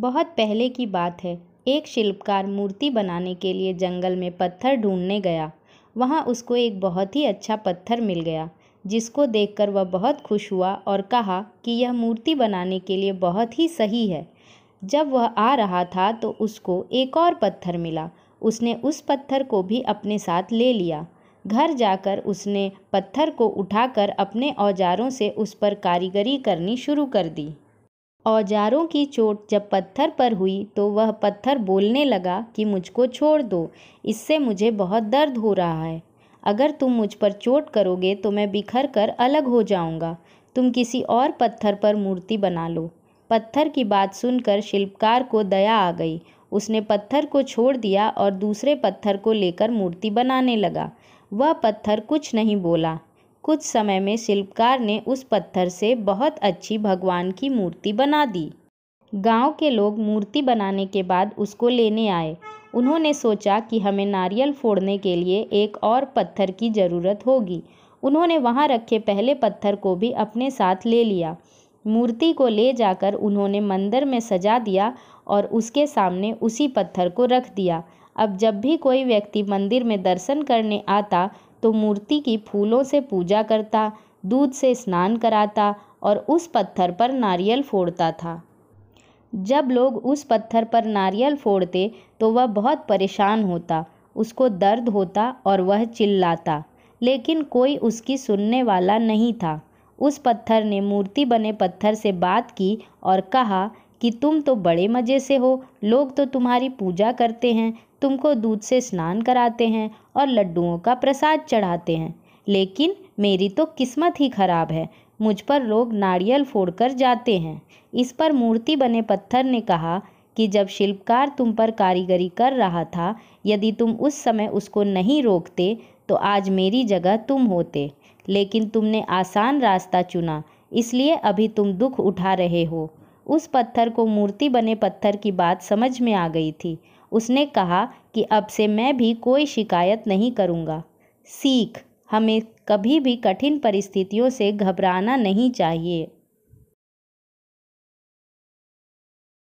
बहुत पहले की बात है एक शिल्पकार मूर्ति बनाने के लिए जंगल में पत्थर ढूंढने गया वहाँ उसको एक बहुत ही अच्छा पत्थर मिल गया जिसको देखकर वह बहुत खुश हुआ और कहा कि यह मूर्ति बनाने के लिए बहुत ही सही है जब वह आ रहा था तो उसको एक और पत्थर मिला उसने उस पत्थर को भी अपने साथ ले लिया घर जाकर उसने पत्थर को उठाकर अपने औजारों से उस पर कारीगरी करनी शुरू कर दी औजारों की चोट जब पत्थर पर हुई तो वह पत्थर बोलने लगा कि मुझको छोड़ दो इससे मुझे बहुत दर्द हो रहा है अगर तुम मुझ पर चोट करोगे तो मैं बिखर कर अलग हो जाऊंगा तुम किसी और पत्थर पर मूर्ति बना लो पत्थर की बात सुनकर शिल्पकार को दया आ गई उसने पत्थर को छोड़ दिया और दूसरे पत्थर को लेकर मूर्ति बनाने लगा वह पत्थर कुछ नहीं बोला कुछ समय में शिल्पकार ने उस पत्थर से बहुत अच्छी भगवान की मूर्ति बना दी गांव के लोग मूर्ति बनाने के बाद उसको लेने आए उन्होंने सोचा कि हमें नारियल फोड़ने के लिए एक और पत्थर की ज़रूरत होगी उन्होंने वहाँ रखे पहले पत्थर को भी अपने साथ ले लिया मूर्ति को ले जाकर उन्होंने मंदिर में सजा दिया और उसके सामने उसी पत्थर को रख दिया अब जब भी कोई व्यक्ति मंदिर में दर्शन करने आता तो मूर्ति की फूलों से पूजा करता दूध से स्नान कराता और उस पत्थर पर नारियल फोड़ता था जब लोग उस पत्थर पर नारियल फोड़ते तो वह बहुत परेशान होता उसको दर्द होता और वह चिल्लाता लेकिन कोई उसकी सुनने वाला नहीं था उस पत्थर ने मूर्ति बने पत्थर से बात की और कहा कि तुम तो बड़े मज़े से हो लोग तो तुम्हारी पूजा करते हैं तुमको दूध से स्नान कराते हैं और लड्डुओं का प्रसाद चढ़ाते हैं लेकिन मेरी तो किस्मत ही खराब है मुझ पर लोग नारियल फोड़कर जाते हैं इस पर मूर्ति बने पत्थर ने कहा कि जब शिल्पकार तुम पर कारीगरी कर रहा था यदि तुम उस समय उसको नहीं रोकते तो आज मेरी जगह तुम होते लेकिन तुमने आसान रास्ता चुना इसलिए अभी तुम दुख उठा रहे हो उस पत्थर को मूर्ति बने पत्थर की बात समझ में आ गई थी उसने कहा कि अब से मैं भी कोई शिकायत नहीं करूँगा सीख हमें कभी भी कठिन परिस्थितियों से घबराना नहीं चाहिए